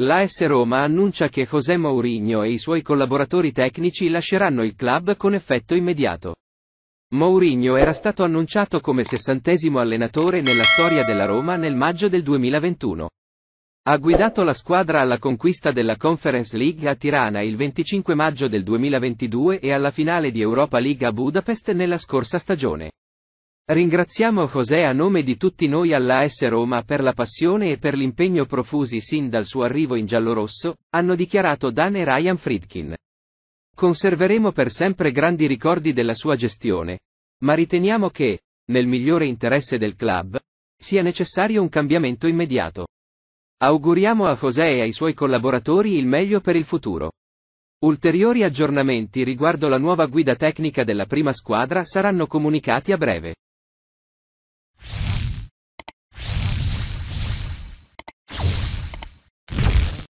L'AS Roma annuncia che José Mourinho e i suoi collaboratori tecnici lasceranno il club con effetto immediato. Mourinho era stato annunciato come sessantesimo allenatore nella storia della Roma nel maggio del 2021. Ha guidato la squadra alla conquista della Conference League a Tirana il 25 maggio del 2022 e alla finale di Europa League a Budapest nella scorsa stagione. Ringraziamo José a nome di tutti noi alla S Roma per la passione e per l'impegno profusi sin dal suo arrivo in giallorosso, hanno dichiarato Dan e Ryan Friedkin. Conserveremo per sempre grandi ricordi della sua gestione, ma riteniamo che, nel migliore interesse del club, sia necessario un cambiamento immediato. Auguriamo a José e ai suoi collaboratori il meglio per il futuro. Ulteriori aggiornamenti riguardo la nuova guida tecnica della prima squadra saranno comunicati a breve.